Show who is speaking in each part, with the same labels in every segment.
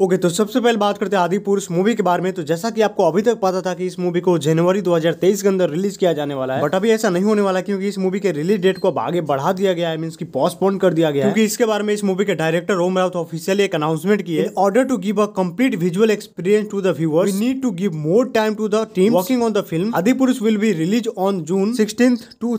Speaker 1: Okay okay, तो सबसे पहले बात करते हैं आदि पुरुष मूवी के बारे में तो जैसा कि आपको अभी तक पता था कि इस मूवी को जनवरी 2023 के अंदर रिलीज किया जाने वाला है बट अभी ऐसा नहीं होने वाला क्योंकि इस मूवी के रिलीज डेट को अब आगे बढ़ा दिया गया है मीन की पोस्टपोन कर दिया गया क्योंकि इसके बारे में इस मूवी के डायरेक्टर ओम राउत ऑफिशियली एक अनाउंसमेंट की है order to give a complete visual experience to the need to give more time to the team working on the film Adipurush will be release on June sixteen two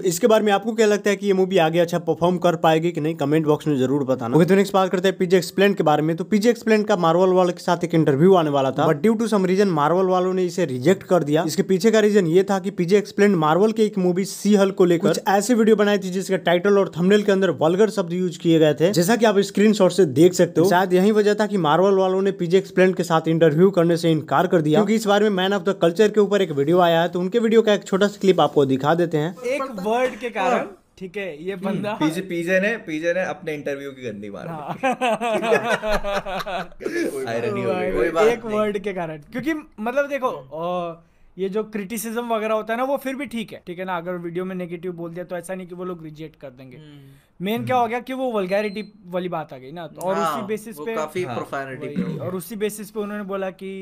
Speaker 1: इसके बारे में आपको क्या लगता है की ये मूवी आगे अच्छा परफॉर्म कर पाएगी की नहीं कमेंट बॉक्स में जरूर बताना तो नेक्स्ट बात करते हैं पीजे एक्सप्लेन के बारे में तो पीजे एक्सप्लेन का मार्वल वालों के साथ एक इंटरव्यू आने वाला था but due to some reason Marvel वालों ने इसे रिजेक्ट कर दिया इसके पीछे का रीजन ये था कि पीजे एक्सप्लेन मार्वल के एक मूवी सी हल को लेकर ऐसी वीडियो बनाई थी जिसके टाइटल और थंबनेल के अंदर वलगर शब्द यूज किए गए थे जैसा की आप स्क्रीन से देख सकते हो शायद यही वजह था की मार्वल वालों ने पीजे एक्सप्लेन के साथ इंटरव्यू करने से इनकार कर दिया क्योंकि इस बारे में मैन ऑफ द कल्चर के ऊपर एक वीडियो आया है तो उनके वीडियो का एक छोटा सा क्लिप आपको दिखा देते हैं
Speaker 2: एक वर्ड के कारण ठीक है ये hmm. बंदा पीजे पीजे ने पीजे ने अपने इंटरव्यू की गंदी मार आयरनी हाँ। हो गई कोई बात एक वर्ड के कारण क्योंकि मतलब देखो ये जो क्रिटिसिज्म वगैरह होता है ना वो फिर भी ठीक है ठीक है ना अगर वीडियो में नेगेटिव बोल दिया तो ऐसा नहीं कि वो लोग रिजेक्ट कर देंगे मेन hmm. क्या हो गया कि वो वलगैरिटी वाली बात आ गई ना तो हाँ, हाँ। और उसी बेसिस पे काफी प्रोफैनिटी और उसी बेसिस पे उन्होंने बोला कि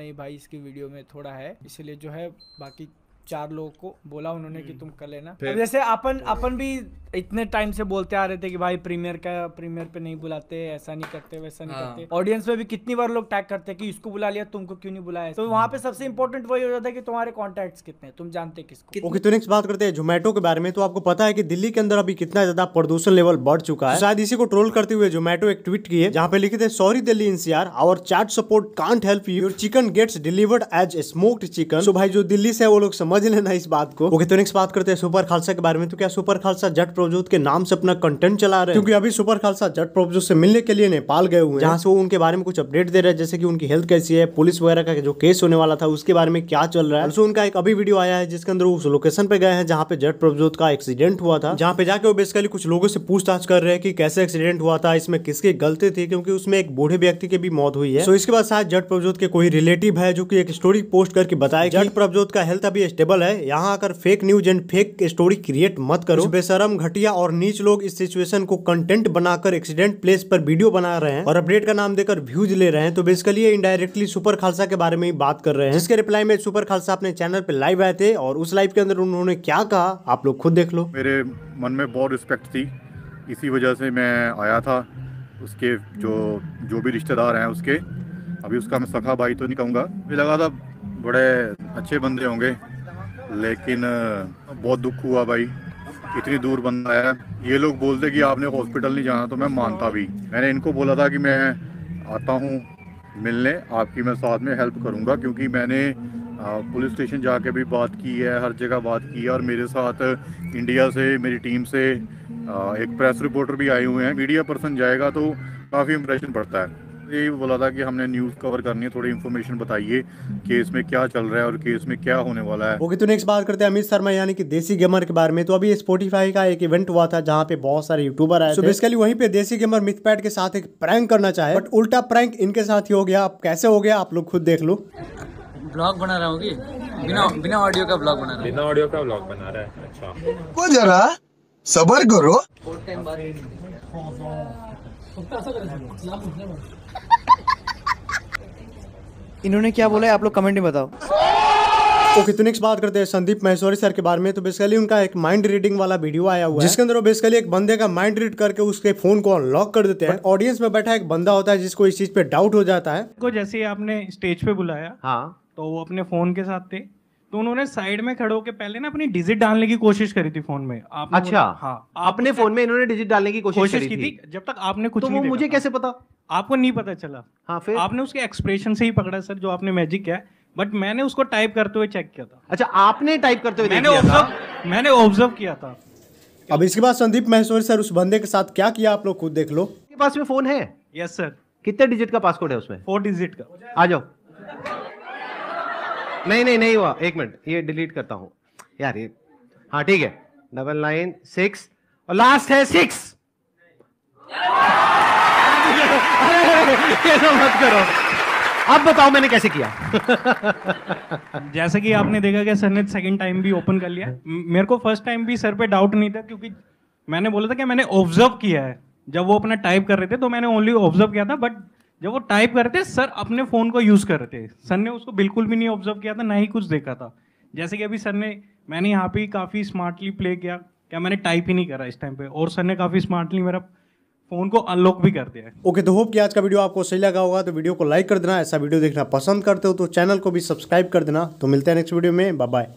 Speaker 2: नहीं भाई इसकी वीडियो में थोड़ा है इसलिए जो है बाकी चार लोगों को बोला उन्होंने कि हम्म। तुम कर लेना अब जैसे अपन अपन भी इतने टाइम से बोलते आ रहे थे कि भाई प्रीमियर का प्रीमियर पे नहीं बुलाते ऐसा नहीं करते वैसा नहीं हाँ। करते ऑडियंस में भी कितनी बार लोग टैग करते हैं कि इसको बुला लिया तुमको क्यों नहीं बुलाया तो वहाँ पे सबसे इम्पोर्टेंट वही हो जाता है कि तुम्हारे कॉन्टेक्ट कितने तुम जानते किसको ओके तो नेक्स्ट
Speaker 1: बात करते हैं जोमेटो के बारे में तो आपको पता है की दिल्ली के अंदर अभी कितना ज्यादा प्रदूषण लेवल बढ़ चुका है तो शायद इसी को ट्रोल करते हुए जोमेटो एक ट्वीट की है जहाँ पे लिखे थे sorry Delhi NCR our chat support can't help you chicken gets delivered as smoked chicken भाई जो दिल्ली से वो लोग समझ समझ लेना इस बात को ओके तो नेक्स्ट बात करते हैं सुपर खालसा के बारे में तो क्या सुपर खालसा जट प्रभजोत के नाम से अपना कंटेंट चला रहे क्योंकि अभी सुपर खालसा जट प्रभजोत से मिलने के लिए नेपाल गए हुए जहाँ से वो उनके बारे में कुछ अपडेट दे रहे हैं जैसे की उनकी हेल्थ कैसी है पुलिस वगैरह का जो केस होने वाला था उसके बारे में क्या चल रहा है उनका एक अभी वीडियो आया है जिसके अंदर वो लोकेशन पे गए हैं जहाँ पे जट प्रभजोत का एक्सीडेंट हुआ था जहाँ पे जाके वो बेसिकली कुछ लोगों से पूछताछ कर रहे हैं कि कैसे एक्सीडेंट हुआ था इसमें किसकी गलती थी क्योंकि उसमें एक बूढ़े व्यक्ति की भी मौत हुई है तो इसके बाद शायद जट प्रभजोत के कोई रिलेटिव है जो कि एक स्टोरी पोस्ट करके बताया जट प्रभजोत का हेल्थ अभी स्टेबल डिबेटेबल है यहाँ आकर fake news and fake story create मत करो बेसरम घटिया और नीच लोग इस सिचुएशन को कंटेंट बनाकर एक्सीडेंट प्लेस पर वीडियो बना रहे हैं और अपडेट का नाम देकर व्यूज ले रहे हैं तो बेसिकली ये इनडायरेक्टली सुपर खालसा के बारे में ही बात कर रहे हैं इसके रिप्लाई में सुपर खालसा अपने चैनल पे लाइव आए थे और उस लाइव के अंदर उन्होंने क्या कहा
Speaker 2: आप लोग खुद देख लो मेरे मन में बहुत रिस्पेक्ट थी इसी वजह से मैं आया था उसके जो जो भी रिश्तेदार हैं उसके अभी उसका मैं सखा भाई तो नहीं कहूँगा मुझे लगा था बड़े अच्छे बंदे होंगे लेकिन बहुत दुख हुआ भाई इतनी दूर बंदा है ये लोग बोलते कि आपने हॉस्पिटल नहीं जाना तो मैं मानता भी मैंने इनको बोला था कि मैं आता हूँ मिलने आपकी मैं साथ में हेल्प करूँगा क्योंकि मैंने पुलिस स्टेशन जाके भी बात की है हर जगह बात की है और मेरे साथ इंडिया से मेरी टीम से एक प्रेस रिपोर्टर भी आए हुए हैं मीडिया पर्सन जाएगा तो काफ़ी इम्प्रेशन पड़ता है यही बोला था कि हमने न्यूज़ कवर करनी है थोड़ी इन्फॉर्मेशन बताइए केस में क्या चल रहा है और केस में क्या होने वाला है ओके
Speaker 1: तो नेक्स्ट बात करते हैं अमित शर्मा यानी कि देसी गेमर के बारे में तो अभी स्पोटीफाई का एक इवेंट हुआ था जहाँ पे बहुत सारे यूट्यूबर आए so बेसिकली वहीं पे देसी गेमर मिथपैट के साथ एक प्रैंक करना चाहे बट उल्टा प्रैंक इनके साथ ही हो गया आप कैसे हो गया आप लोग खुद देख लो
Speaker 2: ब्लॉग बना रहा हूँ बिना बिना ऑडियो का ब्लॉग बना रहा बिना ऑडियो का ब्लॉग बना रहा है अच्छा
Speaker 1: जरा सबर करो इन्होंने क्या बोला है आप लोग कमेंट में बताओ ओके okay, तो नेक्स्ट बात करते हैं संदीप महेश्वरी सर के बारे में तो बेसिकली उनका एक माइंड रीडिंग वाला वीडियो आया हुआ है जिसके अंदर वो बेसिकली एक बंदे का माइंड रीड करके उसके फोन को अनलॉक कर देते हैं ऑडियंस में बैठा एक बंदा होता है जिसको इस
Speaker 2: चीज पे डाउट हो जाता है को जैसे आपने स्टेज पे बुलाया हाँ तो वो अपने फोन के साथ थे तो उन्होंने साइड में खड़े होकर पहले ना अपनी डिजिट डालने की कोशिश करी थी फोन में आप अच्छा हाँ अपने फोन में इन्होंने डिजिट डालने की कोशिश, कोशिश की थी।, थी जब तक आपने कुछ तो नहीं वो मुझे कैसे पता आपको नहीं पता चला हाँ फिर आपने उसके एक्सप्रेशन से ही पकड़ा सर जो आपने मैजिक किया बट मैंने उसको टाइप करते हुए चेक किया था अच्छा आपने टाइप करते हुए मैंने ऑब्जर्व मैंने ऑब्जर्व किया था
Speaker 1: अब इसके बाद संदीप महेश्वरी सर उस बंदे के साथ क्या किया आप लोग खुद देख लो
Speaker 2: पास में फोन है यस सर कितने डिजिट का पासवर्ड है उसमें फोर डिजिट का आ जाओ नहीं नहीं नहीं हुआ एक मिनट ये डिलीट करता हूं यार ये हाँ ठीक है डबल नाइन सिक्स और लास्ट है सिक्स ये मत करो अब बताओ मैंने कैसे किया जैसे कि आपने देखा कि सर ने सेकंड टाइम भी ओपन कर लिया हाँ। मेरे को फर्स्ट टाइम भी सर पे डाउट नहीं था क्योंकि मैंने बोला था कि मैंने ऑब्जर्व किया है जब वो अपना टाइप कर रहे थे तो मैंने ओनली ऑब्जर्व किया था बट जब वो टाइप कर रहे थे सर अपने फ़ोन को यूज़ कर रहे थे सर ने उसको बिल्कुल भी नहीं ऑब्जर्व किया था ना ही कुछ देखा था जैसे कि अभी सर ने मैंने यहाँ पे काफ़ी स्मार्टली प्ले किया क्या मैंने टाइप ही नहीं करा इस टाइम पे और सर ने काफ़ी स्मार्टली मेरा फ़ोन को अनलॉक भी कर दिया ओके तो होप कि आज का वीडियो
Speaker 1: आपको सही लगा होगा तो वीडियो को लाइक कर देना ऐसा वीडियो देखना पसंद करते हो तो चैनल को भी सब्सक्राइब कर देना तो मिलते हैं नेक्स्ट वीडियो में बाय